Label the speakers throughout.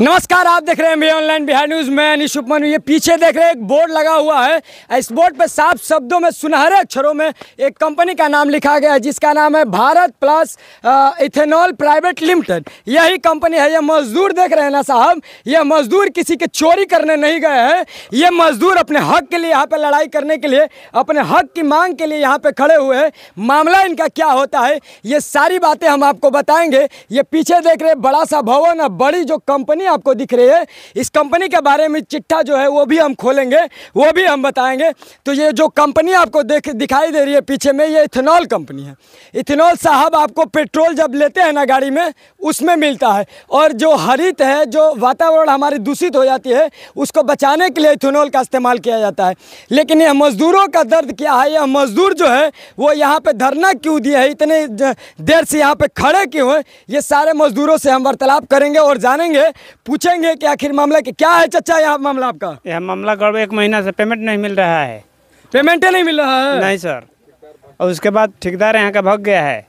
Speaker 1: नमस्कार आप देख रहे हैं मेरे ऑनलाइन बिहार न्यूज में अनिश उपमन ये पीछे देख रहे हैं एक बोर्ड लगा हुआ है इस बोर्ड पर साफ शब्दों में सुनहरे अक्षरों में एक कंपनी का नाम लिखा गया है जिसका नाम है Bharat plus ethanol private limited यही कंपनी है ये मजदूर देख रहे हैं ना साहब ये मजदूर किसी के चोरी करने नहीं गए हैं ये मजदूर अपने हक के लिए यहाँ पर लड़ाई करने के लिए अपने हक की मांग के लिए यहाँ पर खड़े हुए हैं मामला इनका क्या होता है ये सारी बातें हम आपको बताएंगे ये पीछे देख रहे बड़ा बड़ा सा भवन और बड़ी जो कंपनी आपको दिख रही है इस कंपनी के बारे में चिट्ठा जो है वो भी हम खोलेंगे वो भी हम बताएंगे तो ये जो कंपनी आपको देख दिखाई दे रही है पीछे में ये इथेनॉल कंपनी है इथेनॉल साहब आपको पेट्रोल जब लेते हैं ना गाड़ी में उसमें मिलता है और जो हरित है जो वातावरण हमारी दूषित हो जाती है उसको बचाने के लिए इथेनॉल का इस्तेमाल किया जाता है लेकिन यह मजदूरों का दर्द क्या है यह मजदूर जो है वो यहाँ पर धरना क्यों दिया है इतने देर से यहाँ पर खड़े क्यों हैं ये सारे मजदूरों से हम वार्तालाप करेंगे और जानेंगे पूछेंगे कि आखिर मामला क्या है चचा यहाँ मामला आपका
Speaker 2: यह मामला गौरव एक महीना से पेमेंट नहीं मिल रहा है पेमेंट नहीं मिल रहा है नहीं सर और उसके बाद ठेकेदार यहाँ का भग गया है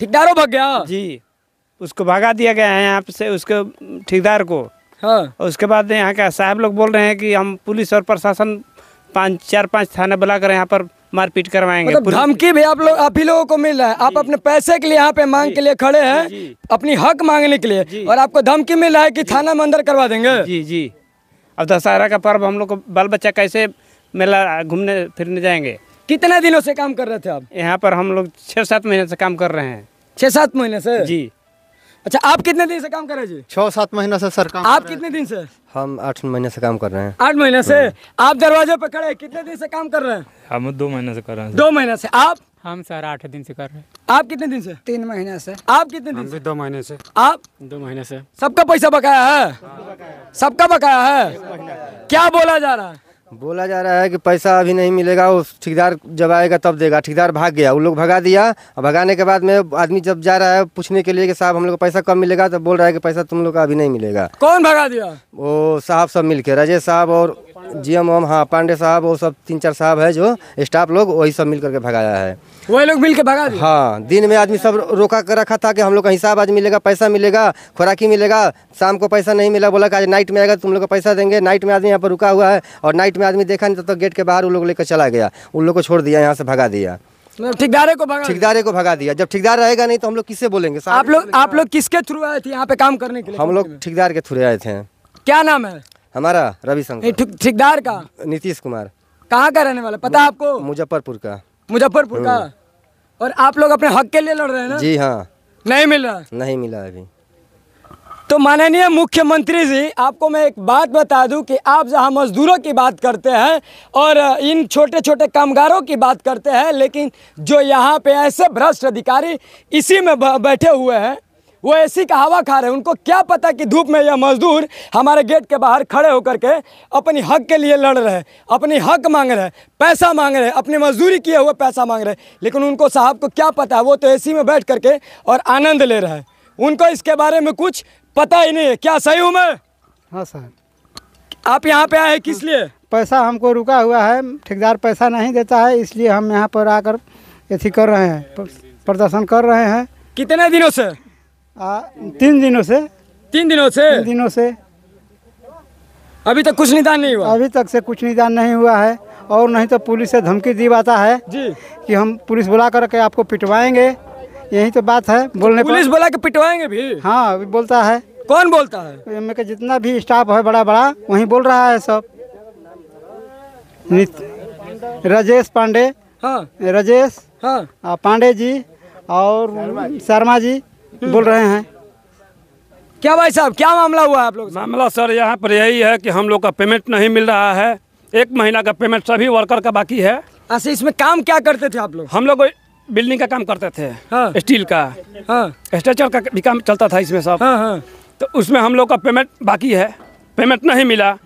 Speaker 2: ठेकेदारों भग गया जी उसको भगा दिया गया है यहाँ से उसके ठेकेदार को हाँ उसके बाद यहाँ का साहब लोग बोल रहे हैं कि हम पुलिस और प्रशासन पाँच चार पाँच थाने बुलाकर यहाँ पर मारपीट करवाएंगे मतलब धमकी भी आप लोग आप ही लोगों को मिल रहा है आप अपने पैसे के लिए यहाँ पे मांग के लिए खड़े हैं अपनी हक मांगने के लिए और आपको धमकी मिल रहा है कि थाना में अंदर करवा देंगे जी जी अब दशहरा का पर्व हम लोग को बाल बच्चा कैसे मेला घूमने फिरने जाएंगे
Speaker 1: कितने दिनों से
Speaker 2: काम कर रहे थे आप यहाँ पर हम लोग छः सात महीने से काम कर रहे हैं छः
Speaker 1: सात महीने से जी अच्छा आप कितने दिन से काम कर रहे जी छह सात महीने से सर काम आप कितने दिन से
Speaker 3: हम आठ महीने से काम कर रहे हैं
Speaker 1: आठ महीने से हम्म। आप दरवाजे पे खड़े कितने दिन से काम कर रहे हैं
Speaker 3: हम दो महीने से कर रहे हैं
Speaker 1: दो महीने से आप
Speaker 3: हम सर आठ दिन से कर रहे
Speaker 1: हैं आप कितने दिन से तीन महीने से आप कितने दिन से दो महीने से आप दो महीने से
Speaker 3: सबका पैसा बकाया है
Speaker 1: सबका बकाया है क्या बोला जा रहा है
Speaker 3: बोला जा रहा है कि पैसा अभी नहीं मिलेगा वो ठेकेदार जब आएगा तब देगा ठेकेदार भाग गया वो लोग भगा दिया और भगाने के बाद में आदमी जब जा रहा है पूछने के लिए कि साहब हम लोग को पैसा कब मिलेगा तो बोल रहा है कि पैसा तुम लोग का अभी नहीं मिलेगा
Speaker 1: कौन भगा दिया
Speaker 3: वो साहब सब मिल के राजेश साहब और जी एम हम हाँ पांडे साहब वो सब तीन चार साहब है जो स्टाफ लोग वही सब मिल करके भगाया है वही लोग मिल के भगा हाँ दिन में आदमी सब रोका कर रखा था कि हम लोग का हिसाब आज मिलेगा पैसा मिलेगा खुराकी मिलेगा शाम को पैसा नहीं मिला बोला कि आज नाइट में आएगा तुम लोग को पैसा देंगे नाइट में आदमी यहाँ पर रुका हुआ है और नाइट में आदमी देखा नहीं तो गेट के बाहर उन लोग लेकर चला गया उन लोग को छोड़ दिया यहाँ से भगा दिया मतलब ठेकेदारे को भगा ठेकेदारे को भगा दिया जब ठेकेदार रहेगा नहीं तो हम लोग किससे बोलेंगे आप लोग आप लोग किसके थ्रू आए थे यहाँ पे काम करने के लिए हम लोग ठेकेदार के थ्रू आए थे क्या नाम है हमारा रवि ठेकेदार का नीतीश कुमार कहाँ का रहने वाला पता आपको मुजफ्फरपुर का मुजफ्फरपुर का हम्म। और आप लोग अपने हक के लिए लड़ रहे हैं ना जी हाँ नहीं मिल रहा नहीं मिला अभी
Speaker 1: तो माननीय मुख्यमंत्री जी आपको मैं एक बात बता दूं कि आप जहां मजदूरों की बात करते हैं और इन छोटे छोटे कामगारों की बात करते हैं लेकिन जो यहां पे ऐसे भ्रष्ट अधिकारी इसी में बैठे हुए हैं वो एसी का हवा खा रहे हैं उनको क्या पता कि धूप में यह मजदूर हमारे गेट के बाहर खड़े होकर के अपनी हक के लिए लड़ रहे हैं अपनी हक मांग रहे हैं पैसा मांग रहे हैं अपनी मजदूरी किए हुए पैसा मांग रहे हैं लेकिन उनको साहब को क्या पता है वो तो एसी में बैठ करके और आनंद ले रहे हैं उनको इसके बारे में कुछ पता ही नहीं है क्या सही हूँ मैं हाँ साहब आप यहाँ पे आए हैं किस हाँ। लिए
Speaker 3: पैसा हमको रुका हुआ है ठेकेदार पैसा नहीं देता है इसलिए हम यहाँ पर आकर अथी कर रहे हैं प्रदर्शन कर रहे हैं कितने दिनों से आ, तीन दिनों से तीन दिनों से तीन दिनों से अभी तक कुछ निदान नहीं हुआ अभी तक से कुछ निदान नहीं हुआ है और नहीं तो पुलिस से धमकी दी जाता है जी कि हम पुलिस बुला करके आपको पिटवाएंगे यही तो बात है बोलने पुलिस बुला के पिटवाएंगे भी हाँ अभी बोलता है कौन बोलता है मेरे जितना भी स्टाफ है बड़ा बड़ा वही बोल रहा है सब राजेश पांडे हाँ राजेश हाँ पांडे जी और शर्मा जी बोल रहे हैं
Speaker 1: क्या भाई साहब क्या मामला हुआ आप
Speaker 2: लोग मामला सर यहाँ पर यही है कि हम लोग का पेमेंट नहीं मिल रहा है एक महीना का पेमेंट सभी वर्कर का बाकी है अच्छा इसमें काम क्या करते थे आप लोग हम लोग बिल्डिंग का काम करते थे हाँ। स्टील का हाँ। स्ट्रक्चर का भी काम चलता था इसमें सब हाँ, हाँ। तो उसमें हम लोग का पेमेंट बाकी है पेमेंट नहीं मिला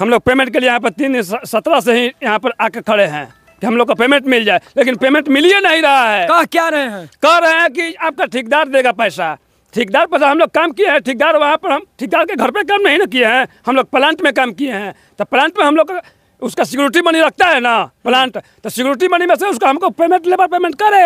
Speaker 2: हम लोग पेमेंट के लिए यहाँ पर तीन सत्रह से ही यहाँ पर आके खड़े हैं कि हम लोग का पेमेंट मिल जाए लेकिन पेमेंट मिल ही नहीं रहा है कह क्या रहे हैं कह रहे हैं कि आपका ठेकेदार देगा पैसा ठेकेदार पैसा हम लोग काम किए हैं ठेकेदार वहाँ पर हम ठेकेदार के घर पर काम नहीं ना किए हैं हम लोग प्लांट में काम किए हैं तो प्लांट में हम लोग उसका सिक्योरिटी मनी रखता है ना प्लांट तो सिक्योरिटी मनी में से उसका हमको पेमेंट लेबर पेमेंट करे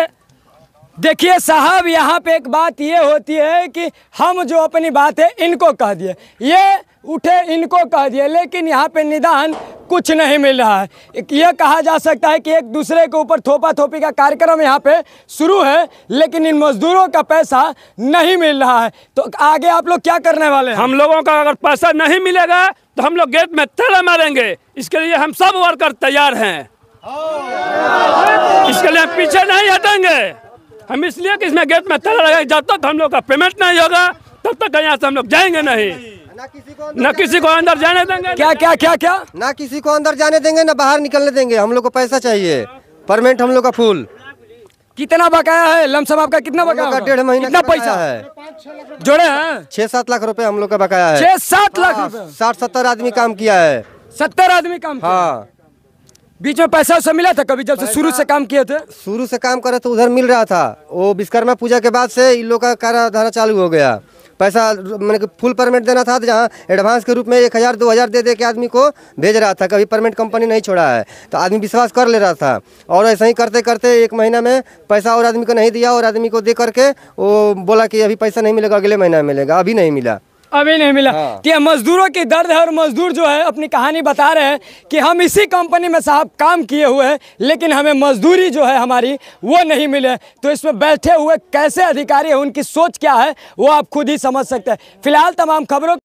Speaker 2: देखिए साहब यहाँ पे एक
Speaker 1: बात ये होती है कि हम जो अपनी बात है इनको कह दिए ये उठे इनको कह दिए लेकिन यहाँ पे निदान कुछ नहीं मिल रहा है यह कहा जा सकता है कि एक दूसरे के ऊपर थोपा थोपी का कार्यक्रम यहाँ पे शुरू है लेकिन इन मजदूरों का पैसा
Speaker 2: नहीं मिल रहा है तो आगे आप लोग क्या करने वाले हैं हम लोगों का अगर पैसा नहीं मिलेगा तो हम लोग गेट में ताला मारेंगे इसके लिए हम सब वर्कर तैयार हैं इसके लिए हम पीछे नहीं हटेंगे हम इसलिए कि इसमें गेट में तला लगाए जब तक हम लोग का पेमेंट नहीं होगा तब तक यहाँ से हम लोग जाएंगे नहीं न किसी को अंदर जाने देंगे क्या क्या क्या क्या
Speaker 3: ना किसी को अंदर जाने देंगे ना बाहर निकलने देंगे हम लोग को पैसा चाहिए परमेंट हम लोग का फूल कितना बकाया है लमसम आपका कितना बकाया डेढ़ महीने कितना पैसा है जोड़े हैं छह सात लाख रुपए हम लोग का बकाया है छह सात लाख हाँ, साठ सत्तर आदमी काम किया है सत्तर आदमी काम हाँ बीच में पैसा उसे मिला था कभी जब से शुरू से काम किए थे शुरू से काम करे तो उधर मिल रहा था वो विश्वकर्मा पूजा के बाद से इन लोग का धारा चालू हो गया पैसा मैंने फुल परमिट देना था तो जहाँ एडवांस के रूप में एक हज़ार दो हज़ार दे दे के आदमी को भेज रहा था कभी परमिट कंपनी नहीं छोड़ा है तो आदमी विश्वास कर ले रहा था और ऐसा ही करते करते एक महीना में पैसा और आदमी को नहीं दिया और आदमी को दे करके वो बोला कि अभी पैसा नहीं मिलेगा अगले महीना मिलेगा अभी नहीं मिला
Speaker 1: अभी नहीं मिला हाँ। कि मजदूरों की दर्द है और मजदूर जो है अपनी कहानी बता रहे हैं कि हम इसी कंपनी में साहब काम किए हुए हैं लेकिन हमें मजदूरी जो है हमारी वो नहीं मिले तो इसमें बैठे हुए कैसे अधिकारी है उनकी सोच क्या है वो आप खुद ही समझ सकते हैं फिलहाल तमाम खबरों